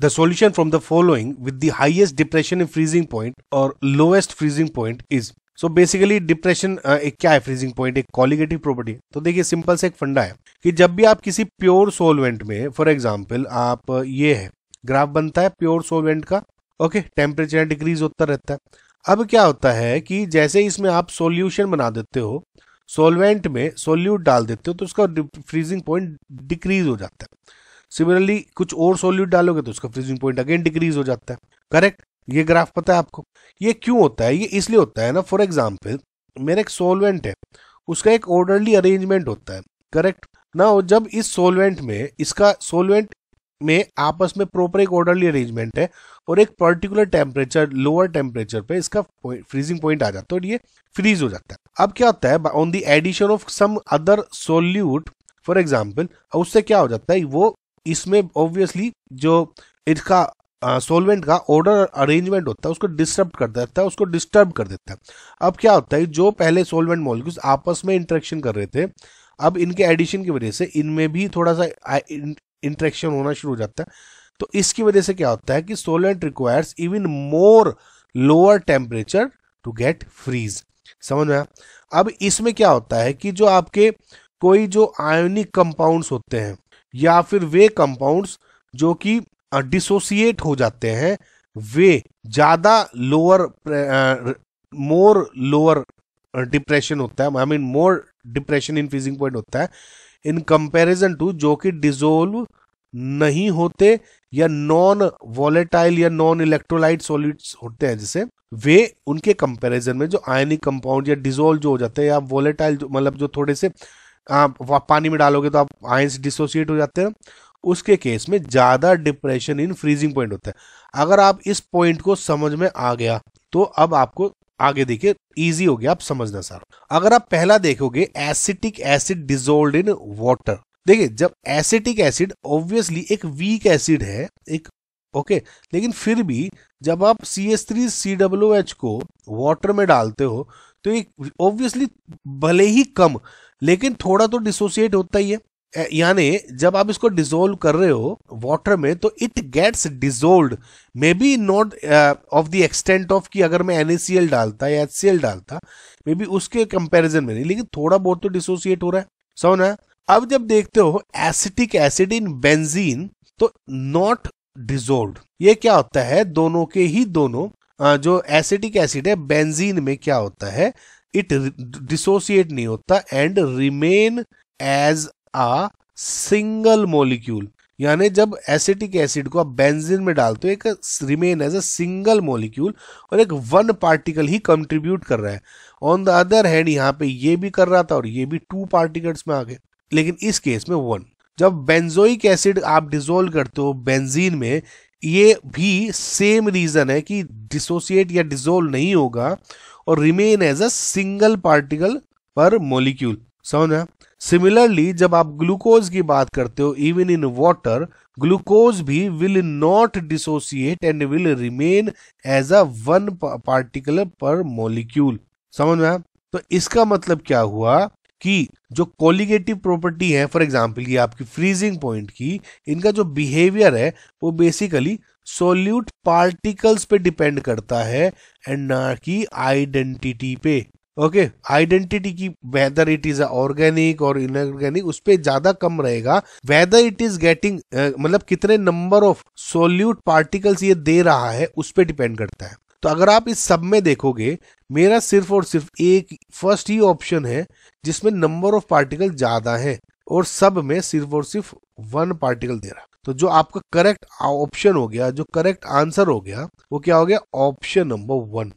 The solution from the following with the highest depression in freezing point और lowest freezing point is so basically depression एक क्या है freezing point एक colligative property है तो देखिए सिंपल से एक फंडा है कि जब भी आप किसी प्योर सोलवेंट में फॉर एग्जाम्पल आप uh, ये है ग्राफ बनता है प्योर सोलवेंट का ओके टेम्परेचर डिक्रीज होता रहता है अब क्या होता है कि जैसे इसमें आप सोल्यूशन बना देते हो सोलवेंट में सोल्यूट डाल देते हो तो उसका फ्रीजिंग पॉइंट डिक्रीज हो जाता है सिमिलरली कुछ और सोल्यूट डालोगे तो उसका फ्रीजिंग पॉइंट अगेन डिक्रीज हो जाता है करेक्ट ये ग्राफ पता है आपको ये क्यों होता है ये इसलिए होता है ना फॉर एग्जाम्पल मेरा एक सोलवेंट है उसका एक ऑर्डरली अरेंजमेंट होता है करेक्ट ना हो जब इस सोलवेंट में इसका सोलवेंट में आपस में प्रॉपर एक ऑर्डरली अरेंजमेंट है और एक पर्टिकुलर टेम्परेचर लोअर टेम्परेचर पे इसका फ्रीजिंग पॉइंट आ जाता है और ये फ्रीज हो जाता है अब क्या होता है on the addition of some other solute for example उससे क्या हो जाता है वो इसमें ऑब्वियसली जो इसका सोलवेंट का ऑर्डर अरेंजमेंट होता है उसको डिस्टर्ब कर देता है उसको डिस्टर्ब कर देता है अब क्या होता है जो पहले सोलवेंट मॉलिक्यूल्स आपस में इंट्रैक्शन कर रहे थे अब इनके एडिशन की वजह से इनमें भी थोड़ा सा इंट्रेक्शन होना शुरू हो जाता है तो इसकी वजह से क्या होता है कि solvent requires even more lower temperature to get freeze समझ में अब इसमें क्या होता है कि जो आपके कोई जो आयोनिक कंपाउंड्स होते हैं या फिर वे कंपाउंड्स जो कि डिसोसिएट हो जाते हैं वे ज़्यादा लोअर मोर लोअर डिप्रेशन होता है I mean more depression in freezing point होता है इन कंपैरिजन टू जो कि डिजोल्व नहीं होते या नॉन वॉलेटाइल या नॉन इलेक्ट्रोलाइट सॉलिड्स होते हैं जैसे वे उनके कंपैरिजन में जो आयनिक कंपाउंड या डिजोल्व जो हो जाते हैं या वॉलेटाइल मतलब जो थोड़े से आप पानी में डालोगे तो आप आइंस डिसोसिएट हो जाते हैं उसके केस में ज़्यादा डिप्रेशन इन फ्रीजिंग पॉइंट होता है अगर आप इस पॉइंट को समझ में आ गया तो अब आपको आगे देखिए इजी हो गया आप समझना सर अगर आप पहला देखोगे acetic acid dissolved in water देखिए जब एसिटिक एसिड ऑब्वियसली एक वीक एसिड है एक ओके लेकिन फिर भी जब आप C S three C W H को वाटर में डालते हो तो एक ऑब्वियसली भले ही कम लेकिन थोड़ा तो डिसोसिएट होता ही है यानी जब आप इसको डिजोल्व कर रहे हो वाटर में तो it gets dissolved may be not of the extent of कि अगर मैं एन डालता या एच डालता मे बी उसके कंपैरिजन में नहीं लेकिन थोड़ा बहुत तो डिसोसिएट हो रहा है समझ अब जब देखते हो एसिटिक एसिड इन बेंजीन तो नॉट डिजोल्व ये क्या होता है दोनों के ही दोनों जो एसिटिक एसिड है बेंजीन में क्या होता है इट डिसोसिएट नहीं होता and remain as a single molecule यानी जब एसिटिक एसिड को आप बेंजीन में डालते हो एक remain as a single molecule और एक वन पार्टिकल ही कंट्रीब्यूट कर रहा है ऑन द अदर हैंड यहाँ पे ये भी कर रहा था और ये भी टू पार्टिकल्स में आ गए लेकिन इस केस में वन जब बेंजोइक एसिड आप डिजोल्व करते हो बेंजीन में ये भी सेम रीजन है कि डिसोसिएट या डिजोल्व नहीं होगा और remain as a single particle per molecule समझना सिमिलरली जब आप ग्लूकोज की बात करते हो इवन इन वॉटर ग्लूकोज भी will not dissociate and will remain as a one particle per molecule समझ में तो इसका मतलब क्या हुआ कि जो कॉलिगेटिव प्रॉपर्टी है फॉर एग्जाम्पल ये आपकी फ्रीजिंग पॉइंट की इनका जो बिहेवियर है वो बेसिकली सोल्यूट पार्टिकल्स पे डिपेंड करता है एंड ना कि आइडेंटिटी पे ओके आइडेंटिटी की वेदर इट इज ऑर्गेनिक और इनऑर्गेनिक उस पर ज्यादा कम रहेगा वेदर इट इज गेटिंग मतलब कितने नंबर ऑफ सोल्यूट पार्टिकल्स ये दे रहा है उस पर डिपेंड करता है तो अगर आप इस सब में देखोगे मेरा सिर्फ और सिर्फ एक फर्स्ट ही ऑप्शन है जिसमें नंबर ऑफ पार्टिकल ज्यादा है और सब में सिर्फ और सिर्फ वन पार्टिकल दे रहा तो जो आपका करेक्ट ऑप्शन हो गया जो करेक्ट आंसर हो गया वो क्या हो गया ऑप्शन नंबर वन